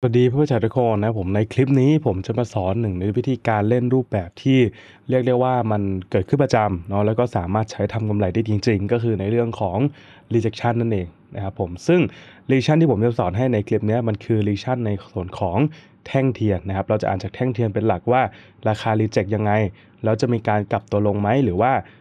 สวัสดีเพื่อนชวทุกคนนะผมในคลิปนี้ผมจะมาสอนหนึ่งในวิธีการเล่นรูปแบบที่เรียกได้ว่ามันเกิดขึ้นประจำเนาะแล้วก็สามารถใช้ทำกำไรได้จริง ๆ ก็คือในเรื่องของ rejection นั่นเองนะครับผมซึ่ง rejection ที่ผมจะสอนให้ในคลิปนี้มันคือ rejection ในส่วนของแท่งเทียนนะครับเราจะอ่านจากแท่งเทียนเป็นหลักว่าราคา reject ยังไงแล้วจะมีการกลับตัวลงไหมหรือว่า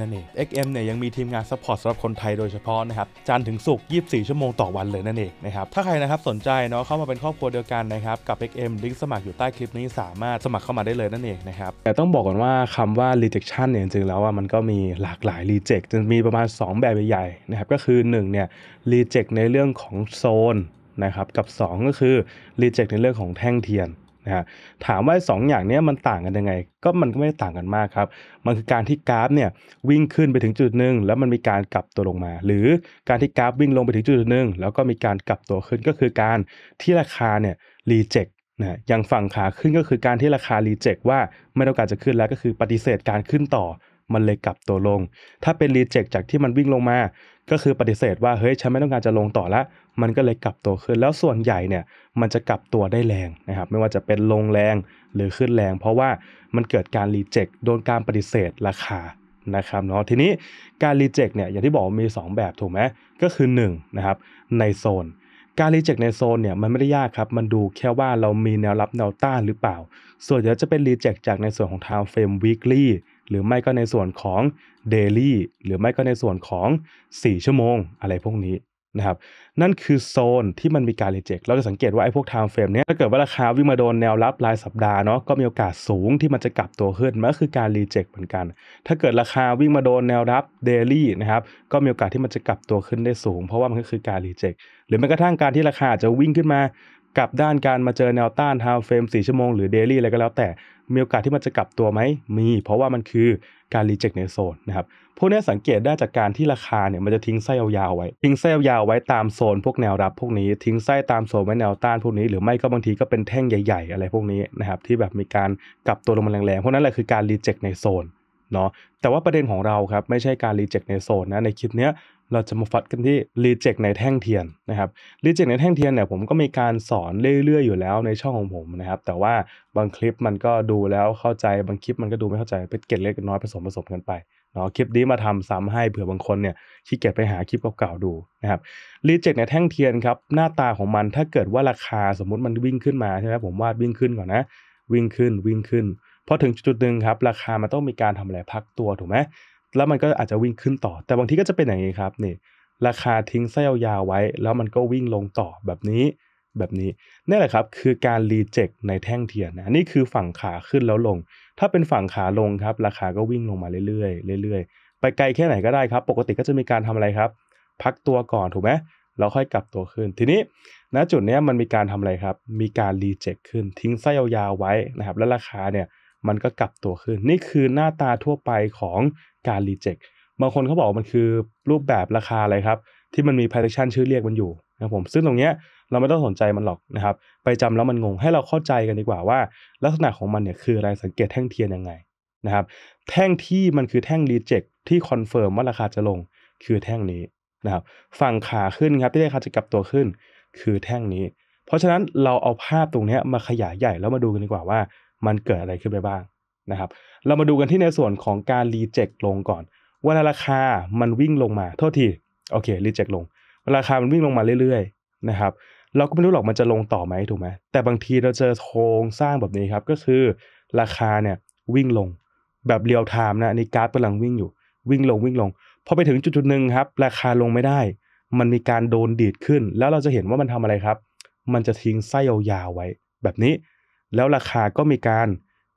นั่นเอง XM เนี่ยยังมีทีมงานซัพพอร์ตสำหรับคนไทยโดยเฉพาะนะครับ จันถึงสุก24 ชั่วโมงต่อวันเลยนั่นเองนะครับ ถ้าใครนะครับสนใจเนาะเข้ามาเป็นครอบครัวเดียวกันนะครับ กับ XM ลิงก์สมัครอยู่ใต้คลิปนี้สามารถสมัครเข้ามาได้เลยนั่นเองนะครับ แต่ต้องบอกก่อนว่าคำว่า rejection เนี่ยจริงๆแล้วอ่ะมันก็มีหลากหลาย reject จะมีประมาณ 2 แบบใหญ่ๆนะครับก็คือ1เนี่ย reject ในเรื่องของโซนนะครับกับ 2 ก็คือ reject ในเรื่องของแท่งเทียนะฮะถามว่า 2 อย่างนี้มันต่างกันยังไง ก็มันก็ไม่ต่างกันมากครับมันคือการที่กราฟเนี่ยวิ่งขึ้นไปถึงจุดหนึ่งแล้วมันมีการกลับตัวลงมา หรือการที่กราฟวิ่งลงไปถึงจุดหนึ่งแล้วก็มีการกลับตัวขึ้นก็คือการที่ราคาเนี่ยรีเจ็คนะอย่างฝั่งขาขึ้นก็คือการที่ราคารีเจ็คว่าไม่ต้องการจะขึ้นแล้วก็คือปฏิเสธการขึ้นต่อมันเลยกลับตัวลง ถ้าเป็นรีเจ็คจากที่มันวิ่งลงมาก็คือปฏิเสธว่า เฮ้ย ฉันไม่ต้องการจะลงต่อละ มันก็เลยกลับตัวขึ้น แล้วส่วนใหญ่เนี่ย มันจะกลับตัวได้แรงนะครับ ไม่ว่าจะเป็นลงแรงหรือขึ้นแรง เพราะว่ามันเกิดการรีเจ็คโดนการปฏิเสธราคา นะครับเนาะทีนี้ การรีเจ็คเนี่ย อย่างที่บอกมี 2 แบบถูกไหมก็คือ1นนะครับ ในโซน การรีเจ็คในโซนเนี่ย มันไม่ได้ยากครับ มันดูแค่ว่าเรามีแนวรับแนวต้านหรือเปล่า ส่วนเดี๋ยวจะเป็นรีเจ็คจากในส่วนของ time frame weekly หรือไม่ก็ในส่วนของเดลี่หรือไม่ก็ในส่วนของ 4 ชั่วโมงอะไรพวกนี้นะครับนั่นคือโซนที่มันมีการรีเจ็คเราจะสังเกตว่าไอ้พวก time ์เฟรมเนี้ยถ้าเกิดว่าราคาวิ่งมาโดนแนวรับรายสัปดาห์เนาะก็มีโอกาสสูงที่มันจะกลับตัวขึ้นมันก็คือการรีเจ็คเหมือนกัน ถ้าเกิดราคาวิ่งมาโดนแนวรับเดลี่นะครับก็มีโอกาสที่มันจะกลับตัวขึ้นได้สูง เพราะว่ามันก็คือการรีเจ็คหรือแม้กระทั่งการที่ราคาจะวิ่งขึ้นมากลับด้านการมาเจอแนวต้านไทม์เฟรม4ชั่วโมงหรือเดลี่อะไรก็แล้วแต่มีโอกาสที่มันจะกลับตัวไหม มี เพราะว่ามันคือการรีเจ็คในโซนนะครับ พวกนี้สังเกตได้จากการที่ราคาเนี่ยมันจะทิ้งไส้ยาวๆไว้ ทิ้งไส้ยาวๆไว้ตามโซนพวกแนวรับพวกนี้ ทิ้งไส้ตามโซนไว้แนวต้านพวกนี้หรือไม่ก็บางทีก็เป็นแท่งใหญ่ ๆ อะไรพวกนี้นะครับที่แบบมีการกลับตัวลงมาแรงๆ เพราะนั้นแหละคือการรีเจ็คในโซนเนาะ แต่ว่าประเด็นของเราครับไม่ใช่การรีเจ็คในโซนนะในคลิปเนี้ยเราจะมาฟัดกันที่รีเจกในแท่งเทียนนะครับรีเจกในแท่งเทียนเนี่ยผมก็มีการสอนเรื่อยๆอยู่แล้วในช่องของผมนะครับ แต่ว่าบางคลิปมันก็ดูแล้วเข้าใจบางคลิปมันก็ดูไม่เข้าใจเป็นเกล็ดเล็กน้อยผสมผสมกันไปเนาะคลิปนี้มาทำซ้ำให้เผื่อบางคนเนี่ยขี้เกียจไปหาคลิปเก่าๆดูนะครับรีเจกในแท่งเทียนครับ หน้าตาของมันถ้าเกิดว่าราคาสมมุติมันวิ่งขึ้นมาใช่ไหมผมวาดวิ่งขึ้นก่อนนะวิ่งขึ้นวิ่งขึ้นพอถึงจุดหนึ่งครับ ราคามันต้องมีการทำอะไรพักตัวถูกไหมแล้วมันก็อาจจะวิ่งขึ้นต่อ แต่บางทีก็จะเป็นอย่างนี้ครับนี่ ราคาทิ้งไส้ยาวไว้ แล้วมันก็วิ่งลงต่อแบบนี้แบบนี้นี่แหละครับ คือการรีเจ็คในแท่งเทียนนะนี่คือฝั่งขาขึ้นแล้วลง ถ้าเป็นฝั่งขาลงครับราคาก็วิ่งลงมาเรื่อยๆเรื่อยๆไปไกลแค่ไหนก็ได้ครับ ปกติก็จะมีการทำอะไรครับ พักตัวก่อนถูกไหมแล้วค่อยกลับตัวขึ้น ทีนี้ณจุดนี้มันมีการทำอะไรครับมีการรีเจ็คขึ้นทิ้งไส้ยาวๆไว้นะครับ แล้วราคาเนี่ยมันก็กลับตัวขึ้น นี่คือหน้าตาทั่วไปของการรีเจ็คบางคนเขาบอกมันคือรูปแบบราคาอะไรครับ ที่มันมีพาร์ติชันชื่อเรียกมันอยู่นะผมซึ่งตรงเนี้ยเราไม่ต้องสนใจมันหรอกนะครับ ไปจำแล้วมันงงให้เราเข้าใจกันดีกว่าว่าลักษณะของมันเนี่ยคืออะไรสังเกตแท่งเทียนยังไงนะครับแท่งที่มันคือแท่งรีเจ็คที่คอนเฟิร์มว่าราคาจะลงคือแท่งนี้นะครับฝั่งขาขึ้นครับที่ราคาจะกลับตัวขึ้นคือแท่งนี้ เพราะฉะนั้นเราเอาภาพตรงนี้มาขยายใหญ่แล้วมาดูกันดีกว่าว่า มันเกิดอะไรขึ้นไปบ้างนะครับเรามาดูกันที่ในส่วนของการรีเจ็คลงก่อนเวลาราคา มันวิ่งลงมา โทษทีโอเครีเจ็คลงเวลาราคามันวิ่งลงมาเรื่อยๆนะครับเราก็ไม่รู้หรอกมันจะลงต่อไหมถูกไหมแต่บางทีเราเจอโครงสร้างแบบนี้ครับ ก็คือ ราคาเนี่ยวิ่งลงแบบเรียวไทม์นะนี่กราฟกำลังวิ่งอยู่ วิ่งลงวิ่งลงพอไปถึงจุดๆหนึ่งครับราคาลงไม่ได้ มันมีการโดนดีดขึ้น แล้วเราจะเห็นว่ามันทำอะไรครับ มันจะทิ้งไส้ยาวๆไว้ แบบนี้ แล้วราคาก็มีการ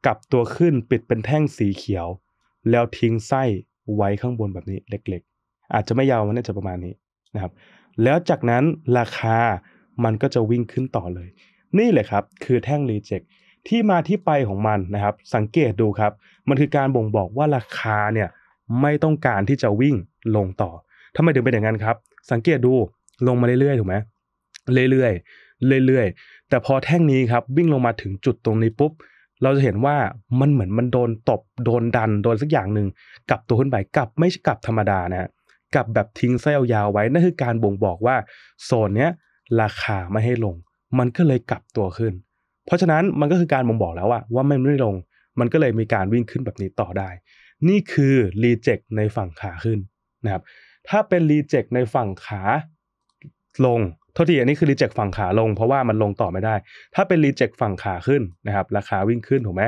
กลับตัวขึ้นปิดเป็นแท่งสีเขียว แล้วทิ้งไส้ไว้ข้างบนแบบนี้เล็กๆ อาจจะไม่ยาวมันน่าจะประมาณนี้นะครับแล้วจากนั้นราคามันก็จะวิ่งขึ้นต่อเลย นี่แหละครับคือแท่งรีเจ็คที่มาที่ไปของมันนะครับ สังเกตดูครับ มันคือการบ่งบอกว่าราคาเนี่ยไม่ต้องการที่จะวิ่งลงต่อทำไมถึงเป็นอย่างนั้นครับ สังเกตดูลงมาเรื่อยๆถูกไหมเรื่อยๆเรื่อยๆแต่พอแท่งนี้ครับวิ่งลงมาถึงจุดตรงนี้ปุ๊บเราจะเห็นว่ามันเหมือนมันโดนตบโดนดันโดนสักอย่างหนึ่งกลับตัวขึ้นไปกลับไม่ใช่กลับธรรมดานะกลับแบบทิ้งเส้ยาวไว้นั่นคือการบ่งบอกว่าโซนเนี้ยราคาไม่ให้ลง มันก็เลยกลับตัวขึ้น เพราะฉะนั้นมันก็คือการบ่งบอกแล้วว่าว่าไม่ได้ลง มันก็เลยมีการวิ่งขึ้นแบบนี้ต่อได้ นี่คือรีเจ็คในฝั่งขาขึ้นนะครับถ้าเป็นรีเจ็คในฝั่งขาลงโทษทีอันนี้คือรีเจ็คฝั่งขาลงเพราะว่ามันลงต่อไม่ได้ ถ้าเป็นรีเจ็คฝั่งขาขึ้นนะครับราคาวิ่งขึ้นถูกไหม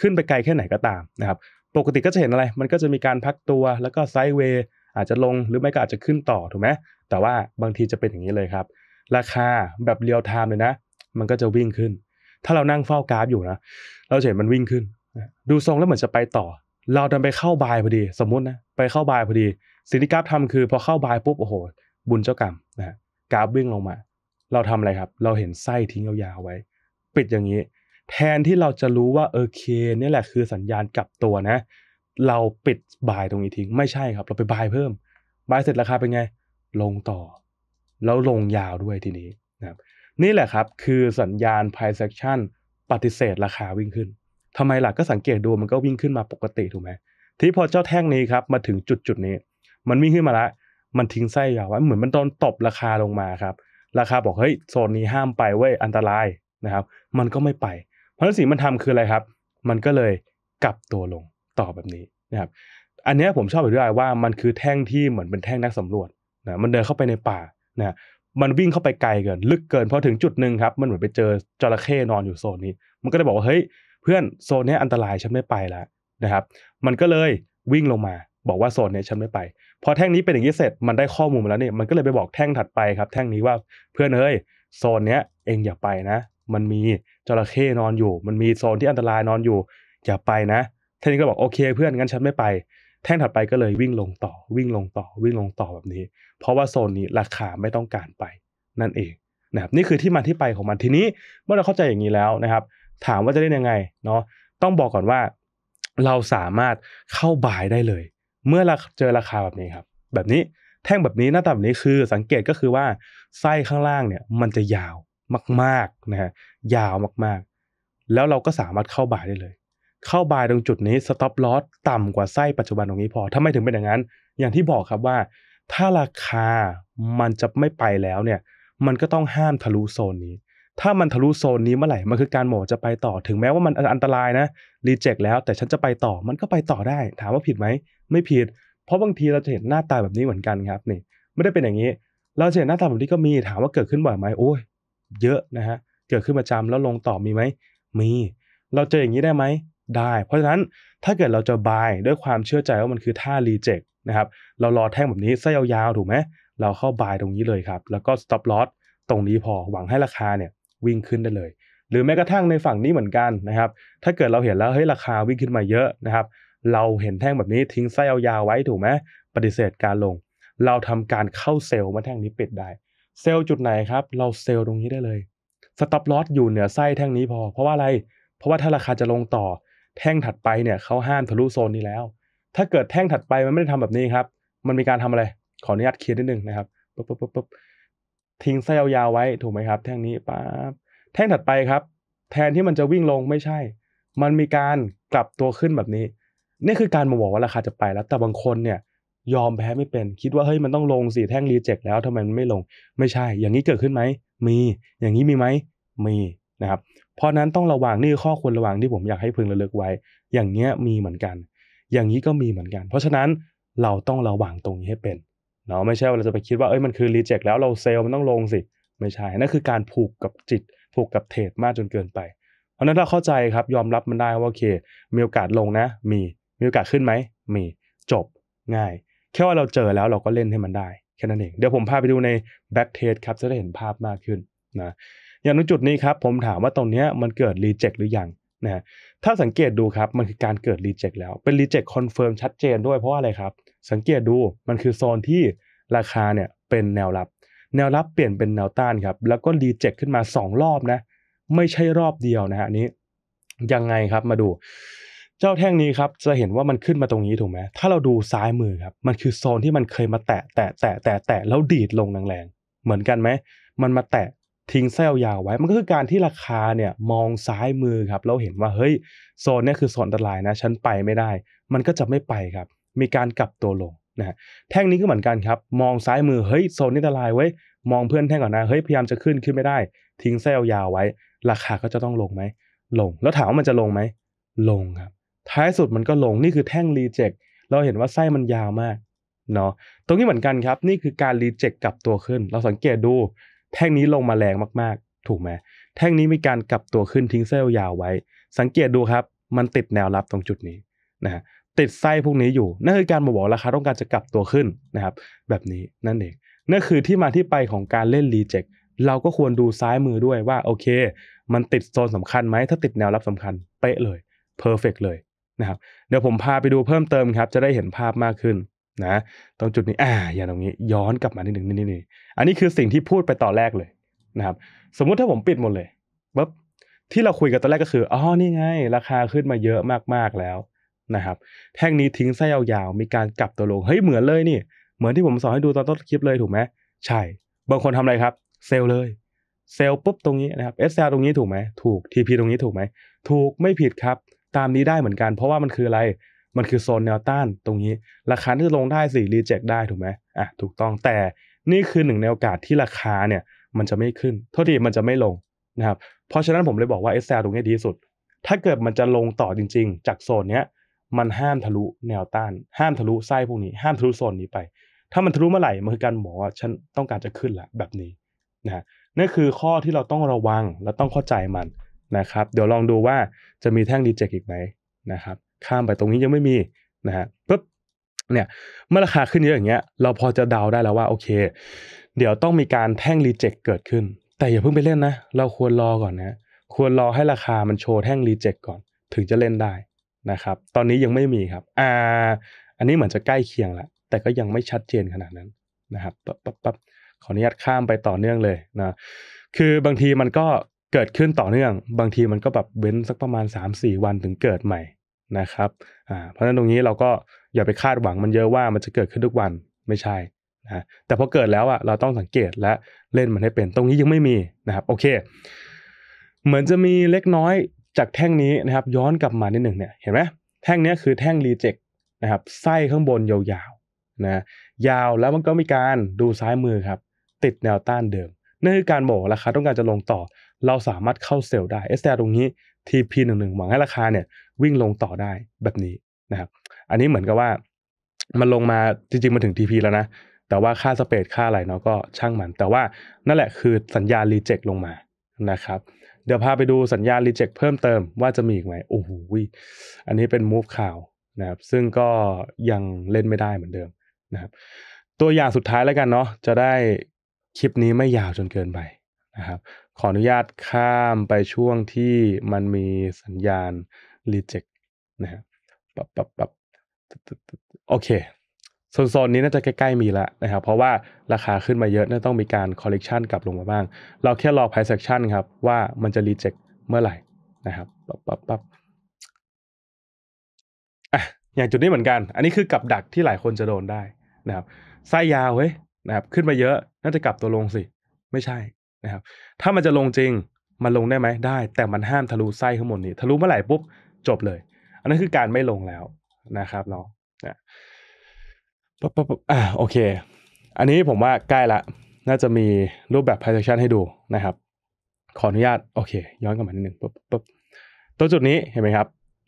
ขึ้นไปไกลแค่ไหนก็ตามนะครับปกติก็จะเห็นอะไรมันก็จะมีการพักตัว แล้วก็ไซด์เวย์ อาจจะลงหรือไม่ก็อาจจะขึ้นต่อถูกไหมแต่ว่าบางทีจะเป็นอย่างนี้เลยครับ ราคาแบบเรียลไทม์เลยนะ มันก็จะวิ่งขึ้น ถ้าเรานั่งเฝ้ากราฟอยู่นะ เราจะเห็นมันวิ่งขึ้น ดูทรงแล้วเหมือนจะไปต่อ เราดันไปเข้าบายพอดี สมมตินะไปเข้าบายพอดีสิ่งที่กราฟทำคือพอเข้าบายปุ๊บโอ้โห บุญเจ้ากรรมกราฟวิ่งลงมา เราทำอะไรครับ เราเห็นไส้ทิ้งยาวๆไว้ ปิดอย่างนี้ แทนที่เราจะรู้ว่าโอเค นี่แหละ คือสัญญาณกลับตัวนะ เราปิดบายตรงนี้ทิ้ง ไม่ใช่ครับ เราไปบายเพิ่ม บายเสร็จราคาเป็นไง ลงต่อ แล้วลงยาวด้วยทีนี้นะครับ นี่แหละครับ คือสัญญาณ price action ปฏิเสธราคาวิ่งขึ้น ทำไมหล่ะ ก็สังเกตดูมันก็วิ่งขึ้นมาปกติถูกไหม ที่พอเจ้าแท่งนี้ครับ มาถึงจุดจุดนี้ มันวิ่งขึ้นมาแลวมันทิ้งไส้ยาวไว้เหมือนมันโดนตบราคาลงมาครับราคาบอกเฮ้ยโซนนี้ห้ามไปเว้ยอันตรายนะครับ มันก็ไม่ไป เพราะนั้นสิ่งมันทำคืออะไรครับ มันก็เลยกลับตัวลงต่อแบบนี้นะครับอันนี้ผมชอบอธิบายว่ามันคือแท่งที่เหมือนเป็นแท่งนักสำรวจนะมันเดินเข้าไปในป่านะมันวิ่งเข้าไปไกลเกินลึกเกินพอถึงจุดหนึ่งครับมันเหมือนไปเจอจระเข้นอนอยู่โซนนี้ มันก็ได้บอกว่าเฮ้ยเพื่อนโซนนี้อันตรายฉันไม่ไปแล้วนะครับ มันก็เลยวิ่งลงมาบอกว่าโซนเนี่ยฉันไม่ไป พอแท่งนี้เป็นอย่างนี้เสร็จ มันได้ข้อมูลมาแล้วเนี่ยมันก็เลยไปบอกแท่งถัดไปครับ แท่งนี้ว่าเพื่อนเอ้ยโซนเนี้ยเองอย่าไปนะ มันมีจระเข้นอนอยู่ มันมีโซนที่อันตรายนอนอยู่ อย่าไปนะแท่งนี้ก็บอกโอเคเพื่อนงั้นฉันไม่ไป แท่งถัดไปก็เลยวิ่งลงต่อวิ่งลงต่อ วิ่งลงต่อแบบนี้ เพราะว่าโซนนี้ราคาไม่ต้องการไป นั่นเองนะครับนี่คือที่มาที่ไปของมันทีนี้เมื่อเราเข้าใจอย่างนี้แล้วนะครับ ถามว่าจะเล่นยังไงเนาะต้องบอกก่อนว่าเราสามารถเข้าบายได้เลยเมื่อเราเจอราคาแบบนี้ครับ แบบนี้แท่งแบบนี้หน้าตาแบบนี้คือสังเกตก็คือว่าไส้ข้างล่างเนี่ยมันจะยาวมากๆนะฮะยาวมากๆ แล้วเราก็สามารถเข้าบายได้เลยเข้าบายตรงจุดนี้สต็อปลอสต่ำกว่าไส้ปัจจุบันตรงนี้พอถ้าไม่ถึงเป็นอย่างนั้นอย่างที่บอกครับว่า ถ้าราคามันจะไม่ไปแล้วเนี่ยมันก็ต้องห้ามทะลุโซนนี้ถ้ามันทะลุโซนนี้เมื่อไหร่ มันคือการโหมดจะไปต่อถึงแม้ว่ามันอันตรายนะ รีเจ็คแล้ว แต่ฉันจะไปต่อ มันก็ไปต่อได้ ถามว่าผิดไหม ไม่ผิด เพราะบางทีเราจะเห็นหน้าตาแบบนี้เหมือนกันครับ นี่ ไม่ได้เป็นอย่างนี้ เราจะเห็นหน้าตาแบบนี้ก็มีถามว่าเกิดขึ้นบ่อยไหมโอ้ย เยอะนะฮะ เกิดขึ้นประจำแล้วลงต่อมีไหม มี เราเจออย่างนี้ได้ไหม ได้ เพราะฉะนั้น ถ้าเกิดเราจะบายด้วยความเชื่อใจว่ามันคือท่ารีเจ็คนะครับ เรารอแท่งแบบนี้ไส้ยาวๆ ถูกไหม เราเข้าบายตรงนี้เลยครับ แล้วก็สต็อปลอ s ตรงนี้พอหวังให้ราคาเนี่ยวิ่งขึ้นได้เลย หรือแม้กระทั่งในฝั่งนี้เหมือนกันนะครับ ถ้าเกิดเราเห็นแล้วเฮ้ยราคาวิ่งขึ้นมาเยอะนะครับ เราเห็นแท่งแบบนี้ทิ้งไส้ยาวไว้ถูกไหมปฏิเสธการลง เราทำการเข้าเซลล์มาแท่งนี้ปิดได้ เซลล์จุดไหนครับ เราเซลล์ตรงนี้ได้เลย สต็อปลอสอยู่เหนือไส้แท่งนี้พอ เพราะว่าอะไร เพราะว่าถ้าราคาจะลงต่อแท่งถัดไปเนี่ยเขาห้ามทะลุโซนนี้แล้ว ถ้าเกิดแท่งถัดไปมันไม่ได้ทำแบบนี้ครับ มันมีการทำอะไร ขออนุญาตเคลียร์นิดนึงนะครับปุ๊บปุ๊บปุ๊บทิ้งไส้ยาวๆไว้ถูกไหมครับ แท่งนี้ปั๊บแท่งถัดไปครับ แทนที่มันจะวิ่งลงไม่ใช่ มันมีการกลับตัวขึ้นแบบนี้ นี่คือการมาบอกว่า ราคาจะไปแล้วแต่บางคนเนี่ยยอมแพ้ไม่เป็น คิดว่าเฮ้ยมันต้องลงสี่แท่งรีเจ็คแล้วทำไมมันไม่ลงไม่ใช่ อย่างนี้เกิดขึ้นไหมมีอย่างนี้มีไหมมีนะครับ เพราะนั้นต้องระวังนี่ข้อควรระวังที่ผมอยากให้พึงระลึกไว้ อย่างเงี้ย มีเหมือนกัน อย่างนี้ก็มีเหมือนกัน เพราะฉะนั้นเราต้องระวังตรงนี้ให้เป็นเนาะไม่ใช่ว่าเราจะไปคิดว่าเอ้ยมันคือรีเจ็คแล้วเราเซลล์มันต้องลงสิไม่ใช่ นั่นคือการผูกกับจิตผูกกับเทรดมากจนเกินไป เพราะนั้นเราเข้าใจครับยอมรับมันได้ว่าโอเคมีโอกาสลงนะ มีมีโอกาสขึ้นไหมมีจบง่าย แค่ว่าเราเจอแล้วเราก็เล่นให้มันได้ แค่นั้นเอง เดี๋ยวผมพาไปดูในแบ็กเทสครับจะได้เห็นภาพมากขึ้นนะอย่างตงจุดนี้ครับผมถามว่าตรงนี้มันเกิดรีเจ็คหรือยังนะถ้าสังเกตดูครับมันคือการเกิดรีเจ็คแล้วเป็นรีเจ็คคอนเฟิร์มชัดเจนด้วยเพราะอะไรครับสังเกตดูมันคือโซนที่ราคาเนี่ยเป็นแนวรับ แนวรับเปลี่ยนเป็นแนวต้านครับ แล้วก็รีเจ็คขึ้นมา2รอบนะ ไม่ใช่รอบเดียวนะฮะนี้ ยังไงครับมาดู เจ้าแท่งนี้ครับ จะเห็นว่ามันขึ้นมาตรงนี้ถูกไหม ถ้าเราดูซ้ายมือครับ มันคือโซนที่มันเคยมาแตะแตะแตะแตะแตะแล้วดีดลงแรงๆ เหมือนกันไหมมันมาแตะทิ้งเซลยาวไว้ มันก็คือการที่ราคาเนี่ยมองซ้ายมือครับแล้วเห็นว่าเฮ้ยโซนนี้คือโซนอันตรายนะ ฉันไปไม่ได้ มันก็จะไม่ไปครับมีการกลับตัวลงนะฮะแท่งนี้ก็เหมือนกันครับ มองซ้ายมือเฮ้ยโซนนี้อันตรายไว้มองเพื่อนแท่งก่อนนะเฮ้ยพยายามจะขึ้น ขึ้นไม่ได้ ทิ้งเส้์ยาวไว้ ราคาก็จะต้องลงไหมลง แล้วถามว่ามันจะลงไหมลงครับท้ายสุดมันก็ลงนี่คือแท่งรีเจ็คเราเห็นว่าไส้มันยาวมากเนาะตรงนี้เหมือนกันครับนี่คือการรีเจ็คกลับตัวขึ้น เราสังเกตดู แท่งนี้ลงมาแรงมาก ๆ ถูกไหมแท่งนี้มีการกลับตัวขึ้นทิ้งเส้์ยาวไว้ สังเกตดูครับ มันติดแนวรับตรงจุดนี้นะฮะติดไส้พวกนี้อยู่นั่นคือการบอกราคาต้องการจะกลับตัวขึ้นนะครับ แบบนี้นั่นเองนั่นคือที่มาที่ไปของการเล่นรีเจ็คเราก็ควรดูซ้ายมือด้วยว่าโอเค มันติดโซนสำคัญไหมถ้าติดแนวรับสำคัญ เป๊ะเลยเพอร์เฟกเลยนะครับเดี๋ยวผมพาไปดูเพิ่มเติมครับ จะได้เห็นภาพมากขึ้นนะตรงจุดนี้อ่าอย่างตรงนี้ย้อนกลับมานิดหนึ่งนี่นี่อันนี้คือสิ่งที่พูดไปตอนแรกเลยนะครับสมมุติถ้าผมปิดหมดเลยปั๊บที่เราคุยกันตอนแรกก็คืออ๋อนี่ไงราคาขึ้นมาเยอะมากๆแล้วนะครับแท่งนี้ทิ้งไส้ยาวๆมีการกลับตัวลงเฮ้ยเหมือนเลยนี่ เหมือนที่ผมสอนให้ดูตอนต้นคลิปเลยถูกไหมใช่ บางคนทำอะไรครับ เซลล์เลยเซลล์ปุ๊บตรงนี้นะครับเอสตรงนี้ถูกไหมถูกทีพีตรงนี้ถูกไหมถูกไม่ผิดครับตามนี้ได้เหมือนกัน เพราะว่ามันคืออะไรมันคือโซนแนวต้าน ตรงนี้ ราคาที่จะลงได้สี่รีเจ็คได้ถูกไหมอ่ะถูกต้องแต่นี่คือหนึ่งในโอกาสที่ราคาเนี่ยมันจะไม่ขึ้นเท่าที่มันจะไม่ลงนะครับเพราะฉะนั้นผมเลยบอกว่า s สตรงนี้ดีสุด ถ้าเกิดมันจะลงต่อจริง ๆ จากโซนเนี้ยมันห้ามทะลุแนวต้าน ห้ามทะลุไส้พวกนี้ ห้ามทะลุโซนนี้ไป ถ้ามันทะลุเมื่อไหร่มันคือการบอกว่าฉันต้องการจะขึ้นละแบบนี้นะนั่นคือข้อที่เราต้องระวังและต้องเข้าใจมันนะครับ เดี๋ยวลองดูว่าจะมีแท่งดีเจกอีกไหมนะครับ ข้ามไปตรงนี้ยังไม่มีนะฮะปุ๊บเนี่ยเมื่อราคาขึ้นเยอะอย่างเงี้ย เราพอจะเดาได้แล้วว่าโอเค เดี๋ยวต้องมีการแท่งรีเจ็คเกิดขึ้น แต่อย่าเพิ่งไปเล่นนะ เราควรรอก่อนนะ ควรรอให้ราคามันโชว์แท่งรีเจ็คก่อนถึงจะเล่นได้นะครับตอนนี้ยังไม่มีครับอ่าอันนี้เหมือนจะใกล้เคียงแล้วแต่ก็ยังไม่ชัดเจนขนาดนั้นนะครับปั๊บปั๊บปั๊บขออนุญาตข้ามไปต่อเนื่องเลยนะคือบางทีมันก็เกิดขึ้นต่อเนื่อง บางทีมันก็แบบเว้นสักประมาณ 3-4 วันถึงเกิดใหม่นะครับอ่าเพราะฉะนั้นตรงนี้เราก็อย่าไปคาดหวัง มันเยอะว่ามันจะเกิดขึ้นทุกวันไม่ใช่นะแต่พอเกิดแล้วอ่ะเราต้องสังเกตและเล่นมันให้เป็น ตรงนี้ยังไม่มีนะครับโอเค เหมือนจะมีเล็กน้อยจากแท่งนี้นะครับย้อนกลับมานิดหนึ่งเนี่ย เห็นไหมแท่งนี้คือแท่งรีเจ็คนะครับไส้ข้างบนยาวๆนะ ยาวแล้วมันก็มีการดูซ้ายมือครับ ติดแนวต้านเดิมนั่นคือการบอกราคาต้องการจะลงต่อ เราสามารถเข้าเซลล์ได้ s สแตรงนี้ TP 1 1หวังให้ราคาเนี่ยวิ่งลงต่อได้แบบนี้นะครับ อันนี้เหมือนกับว่ามันลงมาจริงๆมันถึง TP แล้วนะแต่ว่าค่าสเปดค่าอะไรเนาะก็ช่างมันแต่ว่านั่นแหละคือสัญญาณรีเจ็คลงมานะครับเดี๋ยวพาไปดูสัญญาณรีเจ็คเพิ่มเติมว่าจะมีอีกไหมโอ้โหอันนี้เป็นมูฟข่าวนะครับซึ่งก็ยังเล่นไม่ได้เหมือนเดิมนะครับ ตัวอย่างสุดท้ายแล้วกันเนาะจะได้คลิปนี้ไม่ยาวจนเกินไปนะครับ ขออนุญาตข้ามไปช่วงที่มันมีสัญญาณรีเจ็คนะครับปับปับปับโอเคโซนนี้น่าจะใกล้ ๆ มีแล้วนะครับ เพราะว่า ราคาขึ้นมาเยอะน่าต้องมีการคอลเลกชันกลับลงมาบ้าง เราแค่รอ price action ครับ ว่ามันจะรีเจ็คเมื่อไหร่นะครับปั๊บปั๊บปั๊บอ่ะอย่างจุดนี้เหมือนกัน อันนี้คือกับดักที่หลายคนจะโดนได้นะครับไส้ยาวเว้ยนะครับ ขึ้นมาเยอะน่าจะกลับตัวลงสิ ไม่ใช่นะครับ ถ้ามันจะลงจริงมันลงได้ไหมได้ แต่มันห้ามทะลุไส้ข้างบนนี้ทะลุเมื่อไหร่ปุ๊บจบเลย อันนั้นคือการไม่ลงแล้วนะครับเนาะปั๊บปั๊บอ่ะโอเค อันนี้ผมว่าใกล้ละ น่าจะมีรูปแบบ presentation ให้ดูนะครับ ขออนุญาต โอเค ย้อนกลับมานิดนึงปั๊บปั๊บตัวจุดนี้เห็นไหมครับ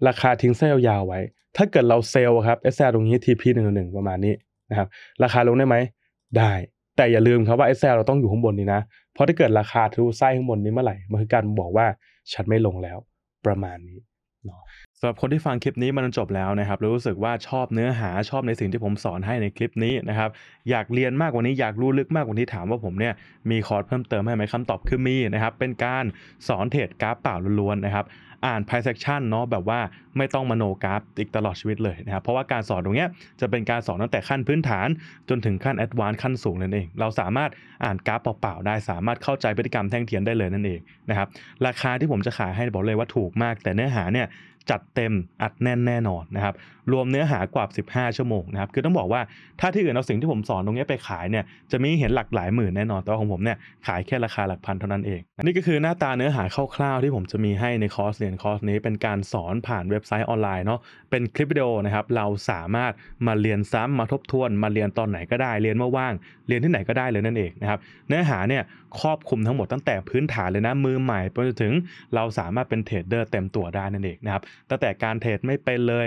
ราคาทิ้งเส้นยาวๆไว้ ถ้าเกิดเราเซลล์ครับ SL ตรงนี้ TP 1 1ประมาณนี้นะครับ ราคาลงได้ไหม ได้ แต่อย่าลืมครับว่า SL เราต้องอยู่ข้างบนนี้นะ เพราะถ้าเกิดราคาทะลุไส้ข้างบนนี้เมื่อไหร่มันคือการบอกว่าฉันไม่ลงแล้วประมาณนี้เนาะสำหรับคนที่ฟังคลิปนี้มันจบแล้วนะครับรู้สึกว่าชอบเนื้อหาชอบในสิ่งที่ผมสอนให้ในคลิปนี้นะครับ อยากเรียนมากกว่านี้อยากรู้ลึกมากกว่านี้ถามว่าผมเนี่ยมีคอร์สเพิ่มเติมให้ไหมคำตอบคือมีนะครับเป็นการสอนเทรดกราฟเปล่าล้วนๆนะครับอ่านไพเซ็กชันเนาะแบบว่าไม่ต้องมโนกราฟอีกตลอดชีวิตเลยนะครับ เพราะว่าการสอนตรงนี้จะเป็นการสอนตั้งแต่ขั้นพื้นฐาน จนถึงขั้นแอดวานซ์ขั้นสูงนั่นเอง เราสามารถอ่านกราฟเปล่าๆได้สามารถเข้าใจพฤติกรรมแท่งเทียนได้เลยนั่นเองนะครับราคาที่ผมจะขายให้บอกเลยว่าถูกมาก แต่เนื้อหาเนี่ยจัดเต็มอัดแน่นแน่นอนนะครับรวมเนื้อหากว่า 15 ชั่วโมงนะครับคือต้องบอกว่าถ้าที่อื่นเอาสิ่งที่ผมสอนตรงนี้ไปขายเนี่ยจะมีเห็นหลักหลายหมื่นแน่นอนแต่ของผมเนี่ยขายแค่ราคาหลักพันเท่านั้นเองนี่ก็คือหน้าตาเนื้อหาคร่าวๆที่ผมจะมีให้ในคอร์สเรียนคอร์สนี้ เป็นการสอนผ่านเว็บไซต์ออนไลน์เนาะเป็นคลิปวิดีโอนะครับเราสามารถมาเรียนซ้ำมาทบทวน มาเรียนตอนไหนก็ได้เรียนเมื่อว่างเรียนที่ไหนก็ได้เลยนั่นเองนะครับเนื้อหาเนี่ยครอบคลุมทั้งหมดตั้งแต่พื้นฐานเลยนะมือใหม่ไปจนถึงเราสามารถเป็นเทรดเดอร์เต็มตัวได้นั่นเองนะครับตั้งแต่การเทรดไม่เป็นเลย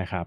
นะครับ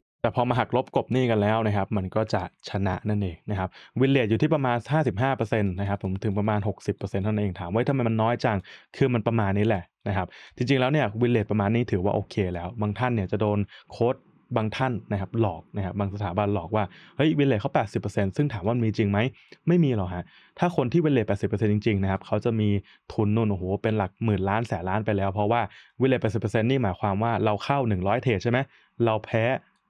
แต่พอมาหักลบกบหนี้กันแล้วนะครับมันก็จะชนะนั่นเองนะครับวินเลทอยู่ที่ประมาณ 55%นะครับผมถึงประมาณ 60%เท่านั้นเอง ถามว่าทำไมมันน้อยจัง คือมันประมาณนี้แหละนะครับจริงๆแล้วเนี่ยวินเลทประมาณนี้ถือว่าโอเคแล้ว บางท่านเนี่ยจะโดนโค้ดบางท่านนะครับหลอกนะครับบางสถาบันหลอกว่าเฮ้ยวินเลทเขา80%ซึ่งถามว่ามีจริงไหมไม่มีหรอกฮะถ้าคนที่วินเลท80%จริงๆนะครับเขาจะมีทุนนู่นโอ้โหเป็นหลักหมื่นล้านแสนล้านไปแล้วเพราะว่าวินเลท80%นี่หมายความว่าเราเข้า100เทรดใช่ไหมเราแพ้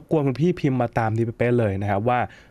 บกวนคุณพี่พิมพ์มาตามดีเป๊ะเลยนะครับว่า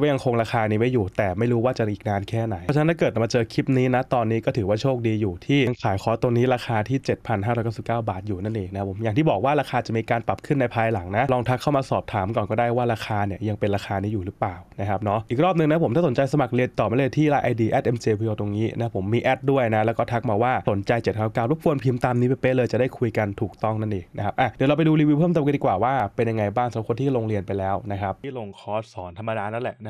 ดว่ายังคงราคานี้ไว้อยู่แต่ไม่รู้ว่าจะอีกนานแค่ไหนเพราะฉะนั้นถ้าเกิดมาเจอคลิปนี้นะตอนนี้ก็ถือว่าโชคดีอยู่ที่ยังขายคอตัวนี้ราคาที่ 7,599บาทอยู่นั่นเองนะผมอย่างที่บอกว่าราคาจะมีการปรับขึ้นในภายหลังนะลองทักเข้ามาสอบถามก่อนก็ได้ว่าราคาเนี่ยยังเป็นราคานี้อยู่หรือเปล่านะครับเนาะอีกรอบนึงนะผมถ้าสนใจสมัครเรียนต่อมาเลยที่ไลน์ไอดีแอดเอ็มเจพีอตรงนี้นะผมมีแอดด้วยนะแล้วก็ทักมาว่าสนใจ799รบกวนพิมพ์ตามนี้ไปเป๊ะเลยจะได้คุยกันถูกต้องนั่นเองนะครับอ่ะเดี๋ยวเราไปดูรีวิวเพิ่มเติมกันดีกว่าว่าเป็นยังไงบ้างสำหรับคนที่ลงเรียนไปแล้วนะครับที่ลงคอร์สสอนธรรมดานั่นแหละนะ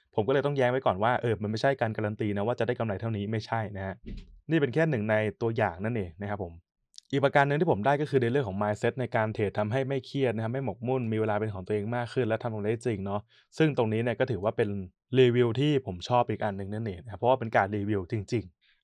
ผมก็เลยต้องแย้งไว้ก่อนว่าเออ มันไม่ใช่การการันตีนะว่าจะได้กำไรเท่านี้ไม่ใช่นะฮะ นี่เป็นแค่หนึ่งในตัวอย่างนั่นเองนะครับผม อีกประการหนึ่งที่ผมได้ก็คือในเรื่องของ mindset ในการเทรดทำให้ไม่เครียดนะครับ ไม่หมกมุ่นมีเวลาเป็นของตัวเองมากขึ้นและทำลงได้จริงเนาะ ซึ่งตรงนี้เนี่ยก็ถือว่าเป็นรีวิวที่ผมชอบอีกอันหนึ่งนั่นเองนะเพราะว่าเป็นการรีวิวจริง ๆ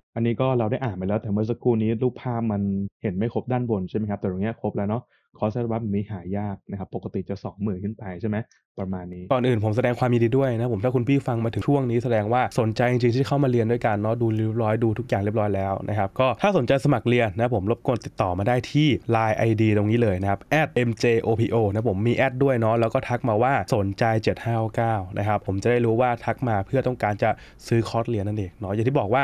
ับอันนี้ก็เราได้อ่านไปแล้วแต่เมื่อสักครู่นี้รูปภาพมันเห็นไม่ครบด้านบนใช่ไหมครับ แต่ตรงนี้ครบแล้วเนาะคอร์สบับนี้หายากนะครับปกติจะ 20,000 ขึ้นไปใช่ไหมประมาณนี้ก่อนอื่นผมแสดงความยินดีด้วยนะผมถ้าคุณพี่ฟังมาถึงช่วงนี้แสดงว่าสนใจจริงๆ ที่เข้ามาเรียนด้วยกันเนาะดูเรียบร้อยดูทุกอย่างเรียบร้อยแล้วนะครับก็ถ้าสนใจสมัครเรียนนะผมรบกวนติดต่อมาได้ที่ Line ID ตรงนี้เลยนะครับ @mjopo นะผมมีแอดด้วยเนาะแล้วก็ทักมาว่าสนใจ7 5 9นะครับผมจะได้รู้ว่าทักมาเพื่อต้องการจะซื้อคอร์สเรียนนั่นเองเนาะอย่างที่บอกว่า